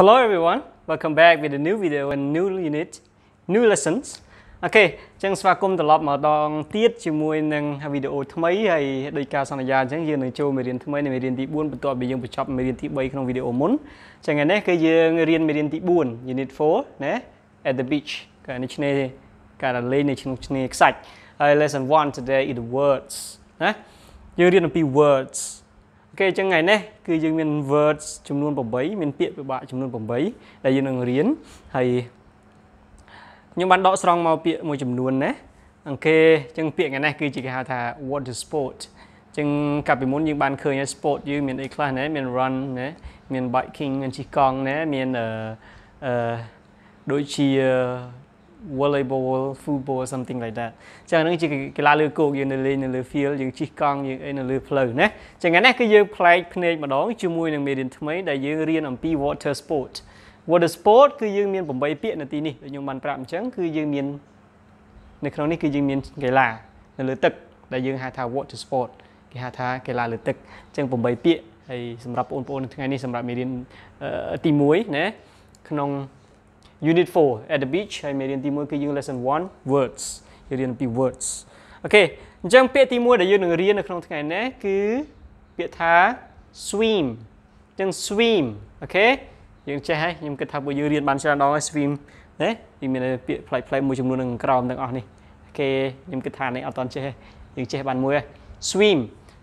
Hello everyone, welcome back with a new video and new unit, new lessons. អូខេអញ្ចឹងស្វាគមន៍ត្រឡប់មកម្ដងទៀតជាមួយនឹងវីដេអូថ្មីហើយដោយការសន្យាអញ្ចឹងយើងនឹងចូលមេរៀនថ្មីនៃមេរៀនទី4បន្ទាប់ពីយើងបញ្ចប់មេរៀនទី3ក្នុងវីដេអូមុនអញ្ចឹងថ្ងៃនេះគឺយើងរៀនមេរៀនទី4 Unit 4ណា At the beach កាលនេះឆ្នេរកាលលេងនៅក្នុងឆ្នេរខ្សាច់ហើយ lesson 1 today is the words ណាយើងរៀនអំពី words អូខេអញ្ចឹងថ្ងៃនេះគឺយើងមាន words ចំនួន8មានពាក្យពិបាកចំនួន8ដែលយើងនឹងរៀនហើយខ្ញុំបានដកស្រង់មកពាក្យមួយចំនួនណាអូខេអញ្ចឹងពាក្យថ្ងៃនេះគឺជាគេហៅថា what is sport អញ្ចឹងកាលពីមុនយើងបានឃើញហើយ sport យើងមានអីខ្លះណាមាន run ណាមាន biking មានជិះកង់ណាមានអឺដូចជា volleyball football something like that ចឹងហ្នឹងជាកីឡាលើគោកយើងនៅលេងនៅលើ field យើងជិះកង់យើងអីនៅលើផ្លូវណាចឹងហ្នឹងគឺយើងផ្លែកភ្នែកម្ដងជាមួយនឹងមេរៀនថ្មីដែលយើងរៀនអំពី water sport water sport គឺយើងមាន8ពាក្យនៅទីនេះដូចខ្ញុំបានប្រាប់អញ្ចឹងគឺយើងមាននៅក្នុងនេះគឺយើងមានកីឡា នៅលើទឹកដែលយើងហៅថា water sport គេហៅថាកីឡាលើទឹកអញ្ចឹង8ពាក្យហើយសម្រាប់បងប្អូននៅថ្ងៃនេះសម្រាប់មេរៀនទី1ណាក្នុង unit 4 at the beach ហើយមេរៀនទី1គឺយើង lesson 1 words យើងរៀនពី words អូខេអញ្ចឹងពាក្យទី1ដែលយើងនឹងរៀននៅក្នុងថ្ងៃនេះគឺពាក្យថា swim អញ្ចឹង swim អូខេយើងចេះហើយខ្ញុំគិតថាពួកយើងរៀនបានច្រើនដងហើយ swim ណាវាមានពាក្យផ្លែផ្លែមួយចំនួននឹងក្រោមទាំងអស់នេះអូខេខ្ញុំគិតថានេះអត់តន់ចេះទេយើងចេះបានមួយហើយ swim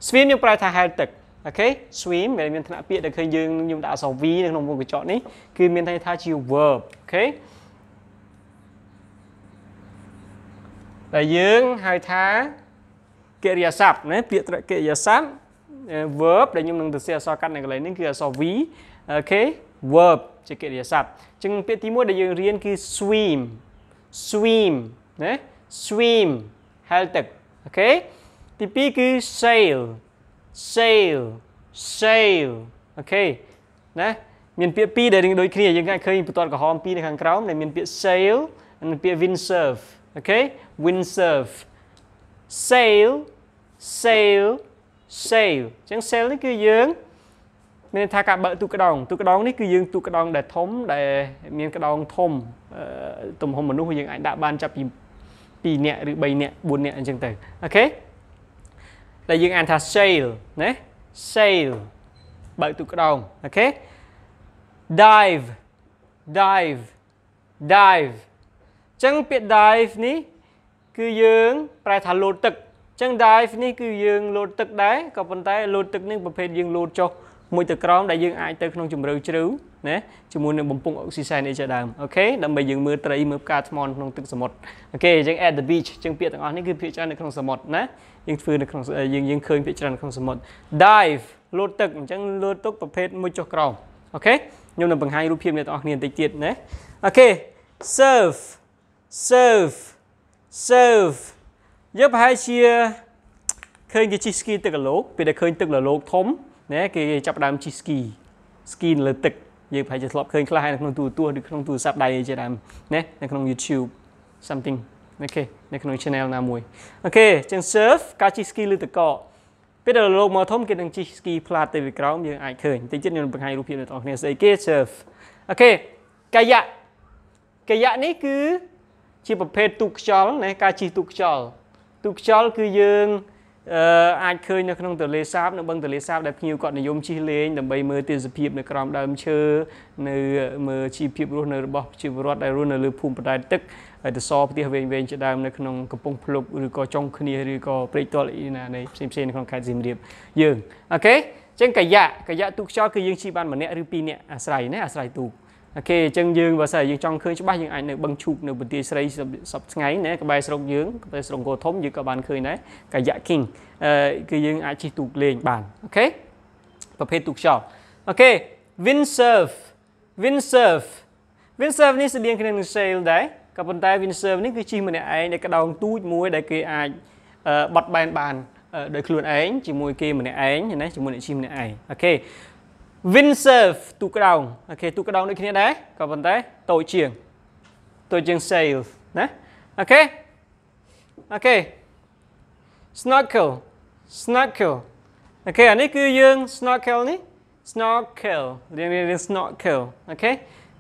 swim យើងប្រើថាហែលទឹកអូខេ swim ដែលមានថ្នាក់ពាក្យដែលឃើញយើងខ្ញុំដាក់អក្សរ V នៅក្នុងវងកញ្ចក់នេះគឺមានន័យថាជា verb អូខេដែលយើងហៅថាកិរិយាសព្ទណាពាក្យត្រកិរិយាសព្ទ verb ដែលខ្ញុំនឹងទៅសេះអក្សរកាត់នៅកន្លែងនេះគឺអក្សរ V អូខេ verb ជាកិរិយាសព្ទអញ្ចឹងពាក្យទី1ដែលយើងរៀនគឺ swim swim ណា swim ហែលទឹកអូខេទី2គឺ sail sail save អូខេណាមានពាក្យពីរដែលរៀងដូចគ្នាយើងអាចឃើញបន្ទាត់ក្រហមពីរនៅខាងក្រោមដែលមានពាក្យ sale និងពាក្យ win serve អូខេ win serve sale sale sale អញ្ចឹង sale នេះគឺយើង មាន ថាការបើកទូកដងទូកដងនេះគឺយើងទូកដងដែលធំដែលមានក្ដងធំទំហំមនុស្សយើងអាចដាក់បាន ចាប់ពី2នាក់ឬ3នាក់4នាក់អញ្ចឹងទៅអូខេដែលយើងអានថា sale ណា sail បើកទូកក្ដោងអូខេ dive dive dive អញ្ចឹងពាក្យ dive នេះគឺយើង ប្រែថាលោតទឹកអញ្ចឹង dive នេះគឺយើងលោតទឹកដែរក៏ប៉ុន្តែលោតទឹកនេះប្រភេទយើងលោតចុះមួយទៅក្រោមដែលយើងអាចទៅក្នុងជម្រៅជ្រៅណាជាមួយនឹងបំពង់អុកស៊ីសែនអីជាដើមអូខេដើម្បីយើងមើលត្រីមើលផ្កាថ្មក្នុងទឹកសមុទ្រអូខេអញ្ចឹង at the beach អញ្ចឹងពាក្យទាំងអស់នេះគឺពាក្យច្រើននៅក្នុងសមុទ្រណាយើងធ្វើនៅក្នុងយើងយើងឃើញពាក្យច្រើននៅក្នុងសមុទ្រ dive លោតទឹកអញ្ចឹងលោតទឹកប្រភេទមួយចុះក្រោមអូខេខ្ញុំនឹងបង្ហាញរូបភាពអ្នកទាំងអស់គ្នាបន្តិចទៀតណាអូខេ surf surf surf យើងប្រហែលជាឃើញគេជិះស្គីទឹកកលោកពេលដែលឃើញទឹកកលោកធំណាគេចាប់ដើមជិះស្គីស្គីនៅលើទឹកយើងប្រហែលជាធ្លាប់ឃើញខ្លះហើយនៅក្នុងទូរទស្សន៍ឬក្នុងទូរស័ព្ទដៃជាដើមណានៅក្នុង YouTube something អូខេនៅក្នុង channel ណាមួយអូខេចឹង surf ការជិះ ski ឬតកពេលដែលលោកមកធំគេនឹងជិះ ski ផ្លាតទៅពីក្រោមយើងអាចឃើញតិចទៀតខ្ញុំបង្ហាញរូបភាពដល់អ្នកនរស្អីគេ surf អូខេកាយ៉ាក់កាយ៉ាក់នេះគឺជាប្រភេទទូកខ្យល់ណាការជិះទូកខ្យល់ទូកខ្យល់គឺយើងអាចឃើញនៅក្នុងទន្លេសាបនៅបឹងទន្លេសាបដែលភ្ញៀវគាត់និយមជិះលេងដើម្បីមើលទេសភាពនៅក្រោមដើមឈើនៅមើលជីវភាពរស់នៅរបស់ប្រជាពលរដ្ឋដែលរស់នៅលើភូមិបណ្ដែតទឹកហើយទៅសផ្ទះវែងៗជាដើមនៅក្នុងកំពង់ភ្លុកឬក៏ចុងគ្នាឬក៏ព្រែកតលអ៊ីណានៃផ្សេងៗនៅក្នុងខេត្តសៀមរាបយើងអូខេអញ្ចឹងកាយៈកាយៈទូកខ្យល់គឺយើងជិះបានម្នាក់ឬពីរនាក់អាស្រ័យណាអាស្រ័យទូកអូខេអញ្ចឹងយើងបើសិនយើងចង់ឃើញច្បាស់យើងអាចនៅបឹងឈូកនៅបន្ទាយស្រីសប្ថ្ងៃណាក្បែរស្រុកយើងក្បែរស្រុកកោធំយើងក៏បានឃើញដែរកាយ៉ាក់គីងគឺយើងអាចជិះទូកលេងបានអូខេប្រភេទទូកខ្យល់អូខេ wind surf wind surf wind surf នេះស្តៀងគ្នានឹង sail ដែរក៏ប៉ុន្តែ wind surf នេះគឺជិះម្នាក់ឯងនៅក្តោងទូចមួយដែលគេអាចបត់បែនបានដោយខ្លួនឯងជាមួយគេម្នាក់ឯងណាជាមួយអ្នកជិះម្នាក់ឯងអូខេ windsurf ទូកក្តោងអូខេទូកក្តោងដូចគ្នាដែរក៏ប៉ុន្តែតូចជាងតូចជាង sail ណាអូខេអូខេ snorkel snorkel អូខេអានេះគឺយើង snorkel នេះ snorkel រៀងរៀង snorkel អូខេ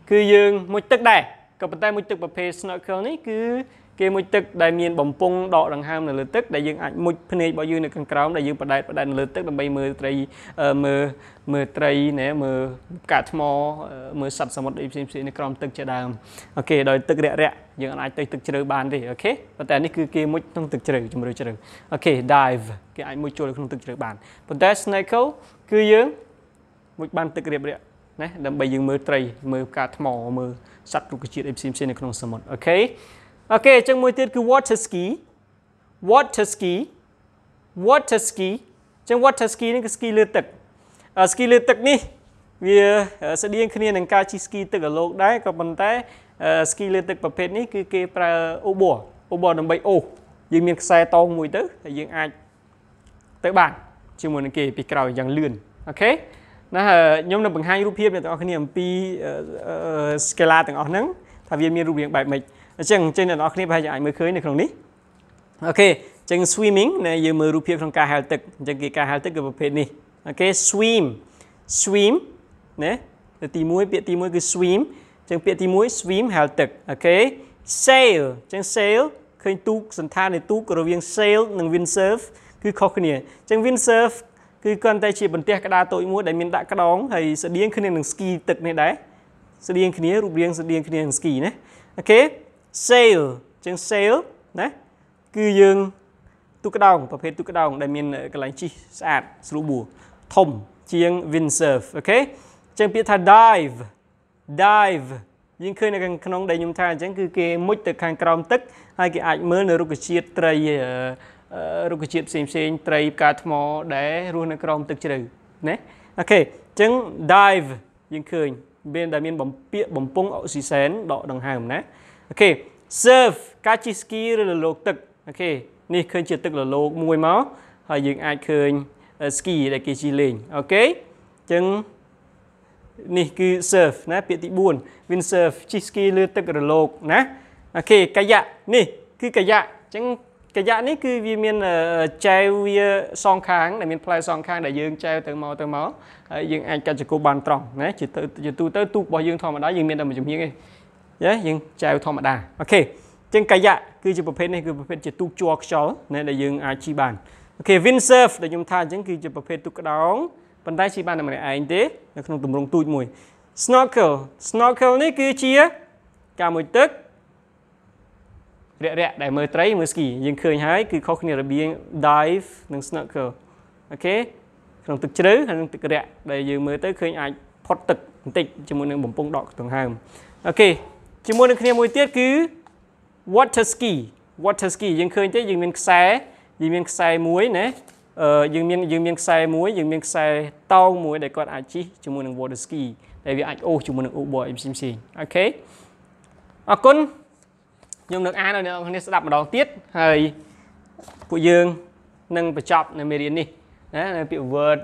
គឺយើងមុជទឹកដែរក៏ប៉ុន្តែមុជទឹកប្រភេទ snorkel នេះគឺគេមុជទឹកដែលមានបំពង់ដកដង្ហើមនៅលើទឹកដែលយើងអាចមុជភ្នែករបស់យើងនៅខាងក្រោមដែលយើងបដែតបដែតនៅលើទឹកដើម្បីមើលត្រីមើលមើលត្រីណែមើលកាកថ្មមើលសត្វសមុទ្រអីផ្សេងផ្សេងនៅក្រោមទឹកជាដើមអូខេដោយទឹករាក់រាក់យើងអាចទៅទឹកជ្រៅបានទេអូខេប៉ុន្តែនេះគឺគេមុជក្នុងទឹកជ្រៅជំរឿជ្រៅអូខេ dive គេអាចមុជចូលក្នុងទឹកជ្រៅបានប៉ុន្តែ snorkel គឺយើងមុជបានទឹករាក់រាក់ណាដើម្បីយើងមើលត្រីមើលផ្កាថ្មមើលសត្វរុក្ខជាតិអីផ្សេងផ្សេងនៅក្នុងសមុទ្រអូខេអូខេអញ្ចឹងមួយទៀតគឺ water ski water ski water ski អញ្ចឹង water ski នេះគឺ ski លើទឹក ski លើទឹកនេះវាស្តៀងគ្នានឹងការជិះ ski ទឹកអាលោកដែរក៏ប៉ុន្តែ ski លើទឹកប្រភេទនេះគឺគេប្រើអូប័រអូប័រដើម្បីអូសយើងមានខ្សែតោងមួយទៅហើយយើងអាចទៅបានជាមួយនឹងគេពីក្រោយយ៉ាងលឿនអូខេណាខ្ញុំនឹងបង្ហាញរូបភាពអ្នកទាំងអស់គ្នាអំពី scala ទាំងអស់ហ្នឹងថាវាមានរូបរាងបែបម៉េចអញ្ចឹងអញ្ចឹងអ្នកនរគ្នាប្រហែលជាអាចមើលឃើញនៅក្នុងនេះអូខេអញ្ចឹង swimming ណែយើងមើលរូបភាពក្នុងការហែលទឹកអញ្ចឹងគេការហែលទឹកគឺប្រភេទនេះអូខេ swim swim ណែទី1ពាក្យទី1គឺ swim អញ្ចឹងពាក្យទី1 swim ហែលទឹកអូខេ sail អញ្ចឹង sail ឃើញទូកសន្តាននៃទូករវាង sail និង wind surf គឺខុសគ្នាអញ្ចឹង wind surf គឺគ្រាន់តែជាបន្ទះក្តារតូចមួយដែលមានដាក់ក្តងហើយស្តៀងគ្នានឹង ski ទឹកនេះដែរស្តៀងគ្នារូបរាងស្តៀងគ្នានឹង ski ណាអូខេ sale ចឹង sale ណាគឺយើងទូក្ដោងប្រភេទទូក្ដោងដែលមានកន្លែងជីស្អាតស្រួលបួធំជាង windsurf អូខេចឹងពាក្យថា dive dive យើងឃើញនៅខាងក្នុងដែលខ្ញុំថាអញ្ចឹងគឺគេមុជទៅខាងក្រោមទឹក ហើយគេអាចមើលនៅរុក្ខជាតិត្រីរុក្ខជាតិផ្សេងផ្សេងត្រីផ្កាថ្មដែលរស់នៅក្រោមទឹកជ្រៅណាអូខេអញ្ចឹង dive យើងឃើញ មាន ដែលមានបំពាក់បំពង់អុកស៊ីសែនដកដង្ហើមណាអូខេ surf ការជិះស្គីឬរលកទឹកអូខេនេះឃើញជាទឹករលកមួយមកហើយយើងអាចឃើញ ski ដែលគេជិះលេងអូខេអញ្ចឹងនេះគឺ surf ណាពាក្យទី4 windsurf ជិះស្គីលើទឹករលកណាអូខេកាយ៉ាក់នេះគឺកាយ៉ាក់អញ្ចឹងកាយ៉ាក់នេះ គឺវាមានចែវវាសងខាងដែលមានផ្លែសងខាងដែលយើងចែវទៅមកទៅមកហើយយើងអាចកាត់ចង្កូបបានត្រង់ណាជាទៅជាទូទៅទូករបស់យើងធម្មតាយើងមានតែមួយជំហៀងទេយេយើងចែវធម្មតាអូខេចឹងកាយៈគឺជាប្រភេទនេះគឺប្រភេទជាទូកជួខ្យល់ណាដែលយើងអាចជីបានអូខេ wind surf ដែលខ្ញុំថាអញ្ចឹងគឺជាប្រភេទទូកក្តោងប៉ុន្តែជីបានតែម្នាក់ឯងទេនៅក្នុងទម្រង់ទូចមួយ snorkel snorkel នេះគឺជាការមួយទឹករាក់រាក់ដែលមើលត្រីមើល ski យើងឃើញហើយ គឺខុសគ្នារបៀង dive និង snorkel អូខេក្នុងទឹកជ្រៅហើយនិងទឹករាក់ដែលយើងមើលទៅឃើញអាច ផុតទឹកបន្តិចជាមួយនឹងបំពង់ដកខ្ទង់ហើមអូខេជាមួយនឹងគ្នាមួយទៀតគឺ water ski water ski យើងឃើញទេយើងមានខ្សែយើងមានខ្សែមួយណាអឺយើងមាន យើងមានខ្សែមួយ យើងមានខ្សែតោងមួយដែលគាត់អាចជិះជាមួយនឹង water ski ដែលវាអាចអូសជាមួយនឹង Uber អីផ្សេងផ្សេងអូខេអរគុណខ្ញុំនឹងអានឲ្យអ្នកនរគ្នាស្ដាប់ម្ដងទៀតហើយពួកយើងនឹងបញ្ចប់នៅមេរៀននេះណានៅពាក្យ word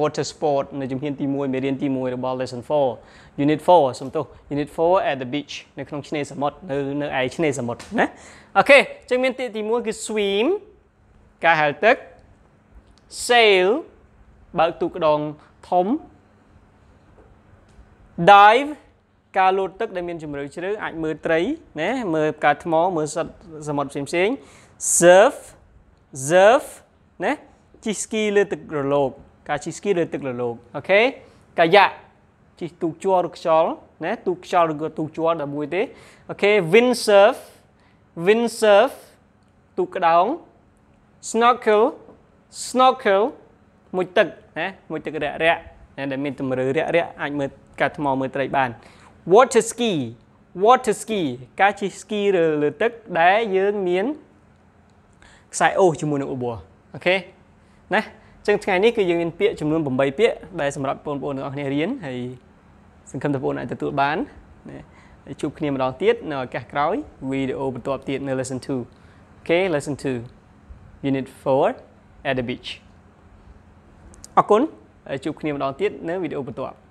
water sport នៅជំហានទី1មេរៀនទី1របស់ lesson 4 unit 4សំទោស unit 4 at the beach នៅក្នុងឆ្នេរសមុទ្រនៅនៅឯឆ្នេរសមុទ្រណាអូខេអញ្ចឹងមានទីទី1គឺ swim ការហែលទឹក sail បើកទូកក្ដងធំ dive ការលោតទឹកដែលមានជម្រៅជ្រៅអាចមើលត្រីណាមើលផ្កាថ្មមើលសត្វសមុទ្រផ្សេងៗ surf surf ណាជិះស្គីលើទឹករលកការជិះស្គីលើទឹករលកអូខេកាយ៉ាក់ជិះទូកជ័រឬខ្យល់ណាទូកខ្យល់ឬក៏ទូកជ័រតែមួយទេអូខេ wind surf wind surf ទូកក្តោង snorkel snorkel មួយទឹកណាមួយទឹករយៈរយៈណាដែលមានតម្រឺរយៈរយៈអាចមើលការថ្មមើលត្រីបាន water ski water ski ការជិះស្គីលើទឹកដែលយើងមានខ្សែអូសជាមួយនឹងឧបវអូខេណាចឹងថ្ងៃនេះគឺយើងមានពាក្យចំនួន8ពាក្យដែលសម្រាប់បងប្អូនទាំងអស់គ្នារៀនហើយសង្ឃឹមថាបងប្អូនអាចទទួលបានណាជួបគ្នាម្ដងទៀតនៅឱកាសក្រោយវីដេអូបន្ទាប់ទៀតនៅ lesson 2 Okay lesson 2 unit 4 at the beach អរគុណជួបគ្នាម្ដងទៀតនៅវីដេអូបន្ទាប់